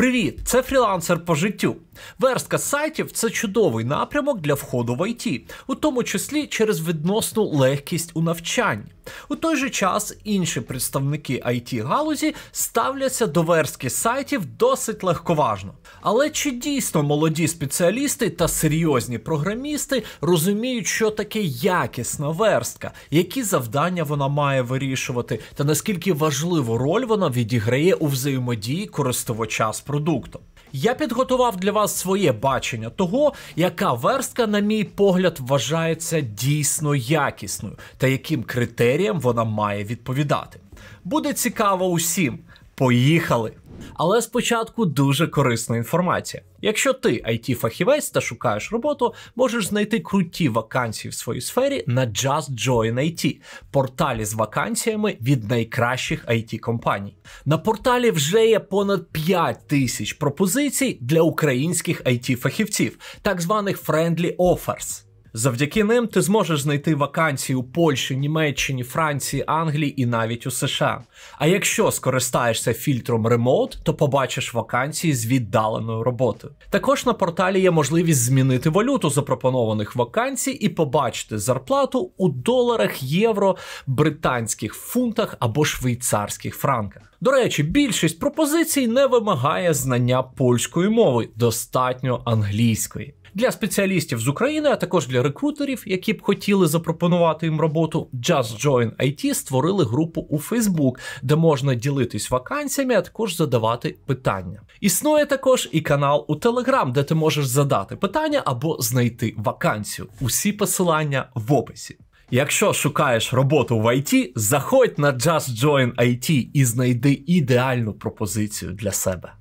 Привіт, це фрілансер по життю. Верстка сайтів це чудовий напрямок для входу в IT, у тому числі через відносну легкість у навчанні. У той же час інші представники it галузі ставляться до верстки сайтів досить легковажно. Але чи дійсно молоді спеціалісти та серйозні програмісти розуміють, що таке якісна верстка, які завдання вона має вирішувати, та наскільки важливу роль вона відіграє у взаємодії користувача з продуктом? Я підготував для вас своє бачення того, яка верстка, на мій погляд, вважається дійсно якісною та яким критеріям вона має відповідати. Буде цікаво усім. Поїхали! Але спочатку дуже корисна інформація. Якщо ти it фахівець та шукаєш роботу, можеш знайти круті вакансії в своїй сфері на Just Join IT, порталі з вакансіями від найкращих it компаній. На порталі вже є понад 5 тисяч пропозицій для українських it фахівців так званих friendly offers. Завдяки ним ти зможеш знайти вакансії у Польщі, Німеччині, Франції, Англії і навіть у США. А якщо скористаєшся фільтром Remote, то побачиш вакансії з віддаленою роботою. Також на порталі є можливість змінити валюту запропонованих вакансій і побачити зарплату у доларах, євро, британських фунтах або швейцарських франках. До речі, більшість пропозицій не вимагає знання польської мови, достатньо англійської для спеціалістів з України, а також для рекрутерів, які б хотіли запропонувати їм роботу. Just Join IT створили групу у Facebook, де можна ділитись вакансіями, а також задавати питання. Існує також і канал у Telegram, де ти можеш задати питання або знайти вакансію. Усі посилання в описі. Якщо шукаєш роботу в IT, заходь на Just Join IT і знайди ідеальну пропозицію для себе.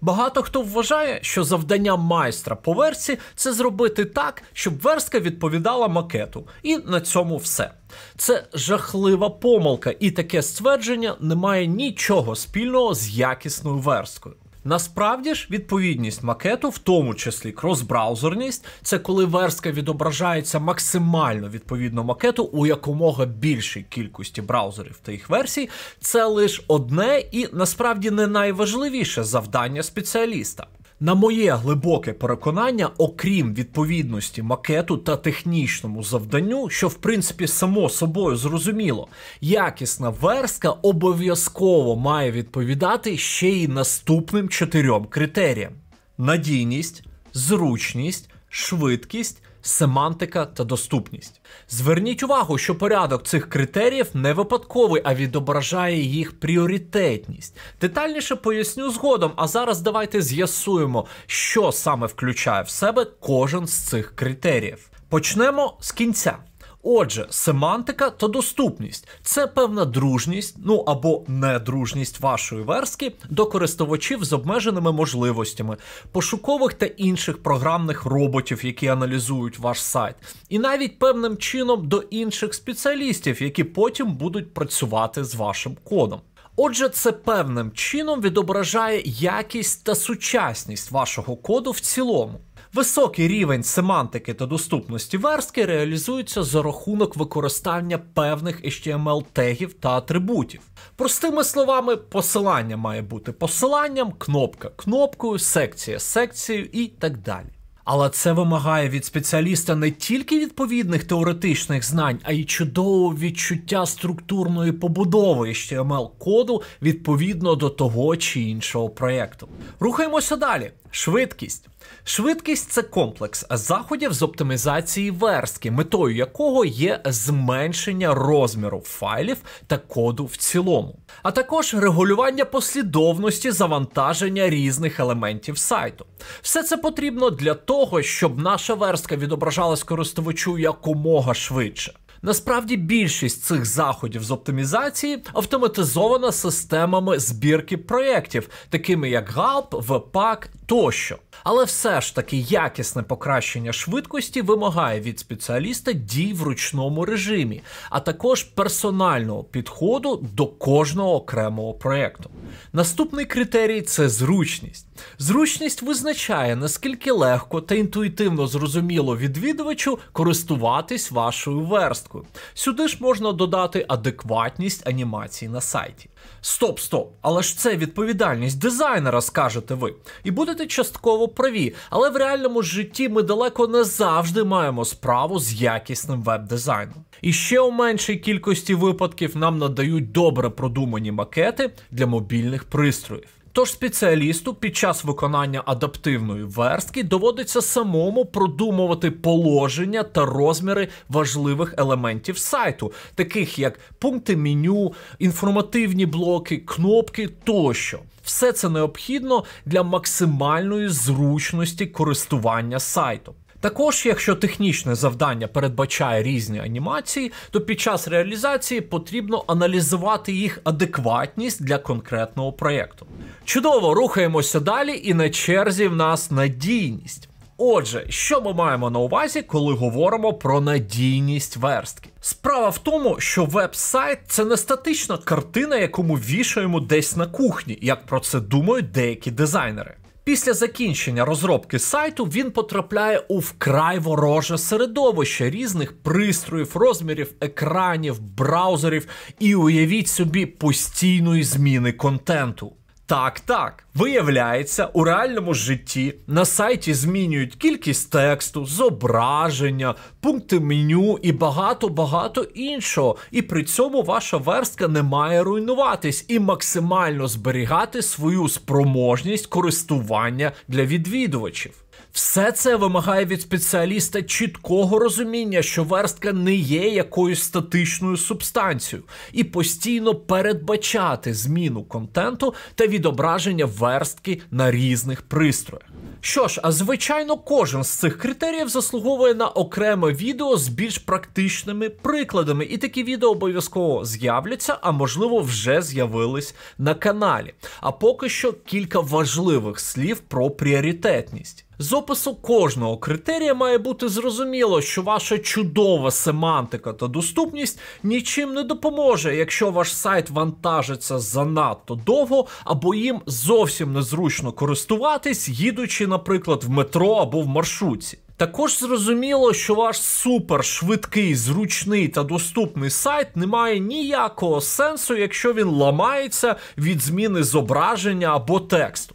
Багато хто вважає, що завдання майстра по версі це зробити так, щоб верстка відповідала макету, і на цьому все. Це жахлива помилка, і таке ствердження не має нічого спільного з якісною версткою. Насправді ж відповідність макету, в тому числі кросбраузерність, це коли верстка відображається максимально відповідно макету у якомога більшій кількості браузерів та їх версій, це лише одне і насправді не найважливіше завдання спеціаліста. На моє глибоке переконання, окрім відповідності макету та технічному завданню, що в принципі само собою зрозуміло, якісна верстка обов'язково має відповідати ще й наступним чотирьом критеріям: надійність, зручність, швидкість семантика та доступність. Зверніть увагу, що порядок цих критеріїв не випадковий, а відображає їх пріоритетність. Детальніше поясню згодом, а зараз давайте з'ясуємо, що саме включає в себе кожен з цих критеріїв. Почнемо з кінця. Отже, семантика та доступність це певна дружність, ну або недружність вашої верстки до користувачів з обмеженими можливостями, пошукових та інших програмних роботів, які аналізують ваш сайт, і навіть певним чином до інших спеціалістів, які потім будуть працювати з вашим кодом. Отже, це певним чином відображає якість та сучасність вашого коду в цілому. Високий рівень семантики та доступності верстки реалізується за рахунок використання певних HTML тегів та атрибутів. Простими словами, посилання має бути посиланням, кнопка кнопкою, секція секцією і так далі. Але це вимагає від спеціаліста не тільки відповідних теоретичних знань, а й чудового відчуття структурної побудови html коду відповідно до того чи іншого проєкту. Рухаємося далі. Швидкість. Швидкість це комплекс заходів з оптимізації верстки, метою якого є зменшення розміру файлів та коду в цілому, а також регулювання послідовності завантаження різних елементів сайту. Все це потрібно для того, щоб наша верстка відображалась користувачу якомога швидше. Насправді більшість цих заходів з оптимізації автоматизована системами збірки проєктів, такими як Galp, Webpack тощо. Але все ж таки якісне покращення швидкості вимагає від спеціаліста дій в ручному режимі, а також персонального підходу до кожного окремого проєкту. Наступний критерій це зручність. Зручність визначає, наскільки легко та інтуїтивно зрозуміло відвідувачу користуватись вашою версткою українською. Сюди ж можна додати адекватність анімації на сайті. Стоп, стоп! Але ж це відповідальність дизайнера, скажете ви. І будете частково праві. Але в реальному житті ми далеко не завжди маємо справу з якісним веб-дизайном. І ще у меншій кількості випадків нам надають добре продумані макети для мобільних пристроїв. Тож спеціалісту під час виконання адаптивної верстки доводиться самому продумувати положення та розміри важливих елементів сайту, таких як пункти меню, інформативні блоки, кнопки тощо. Все це необхідно для максимальної зручності користування сайтом. Також, якщо технічне завдання передбачає різні анімації, то під час реалізації потрібно аналізувати їх адекватність для конкретного проєкту. Чудово, рухаємося далі, і на черзі в нас надійність. Отже, що ми маємо на увазі, коли говоримо про надійність верстки? Справа в тому, що веб-сайт це не статична картина, яку ми вішаємо десь на кухні, як про це думають деякі дизайнери. Після закінчення розробки сайту він потрапляє у вкрай вороже середовище різних пристроїв, розмірів, екранів, браузерів і уявіть собі постійної зміни контенту. Так, так. Виявляється, у реальному житті на сайті змінюють кількість тексту, зображення, пункти меню і багато-багато іншого. І при цьому ваша верстка не має руйнуватись і максимально зберігати свою спроможність користування для відвідувачів. Все це вимагає від спеціаліста чіткого розуміння, що верстка не є якоюсь статичною субстанцією, і постійно передбачати зміну контенту та відображення верстки на різних пристроях. Що ж, а звичайно, кожен з цих критеріїв заслуговує на окреме відео з більш практичними прикладами, і такі відео обов'язково з'являться, а можливо, вже з'явились на каналі. А поки що кілька важливих слів про пріоритетність. З опису кожного критерія має бути зрозуміло, що ваша чудова семантика та доступність нічим не допоможе, якщо ваш сайт вантажиться занадто довго, або їм зовсім незручно користуватись, їдучи, наприклад, в метро або в маршрутці. Також зрозуміло, що ваш супер швидкий, зручний та доступний сайт не має ніякого сенсу, якщо він ламається від зміни зображення або тексту.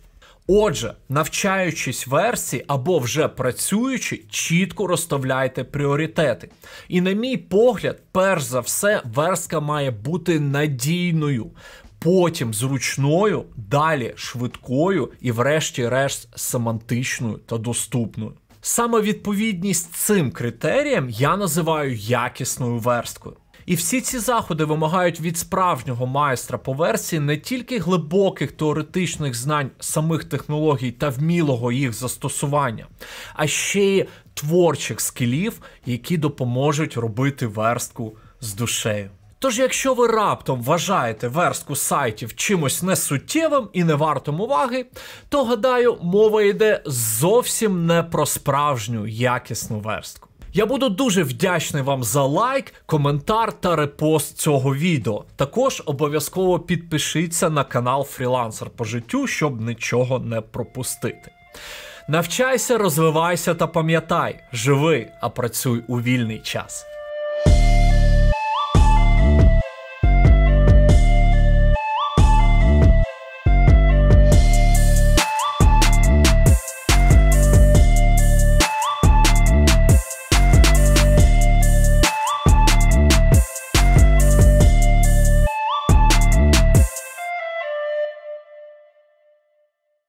Отже, навчаючись версії або вже працюючи, чітко розставляйте пріоритети. І, на мій погляд, перш за все, верстка має бути надійною, потім зручною, далі швидкою і, врешті-решт, семантичною та доступною. Саме відповідність цим критеріям я називаю якісною версткою. І всі ці заходи вимагають від справжнього майстра по версії не тільки глибоких теоретичних знань самих технологій та вмілого їх застосування, а ще й творчих скілів, які допоможуть робити верстку з душею. Тож, якщо ви раптом вважаєте верстку сайтів чимось несуттєвим і не вартом уваги, то гадаю, мова йде зовсім не про справжню якісну верстку. Я буду дуже вдячний вам за лайк, коментар та репост цього відео. Також обов'язково підпишіться на канал Фрілансер по життю, щоб нічого не пропустити. Навчайся, розвивайся та пам'ятай, живи, а працюй у вільний час.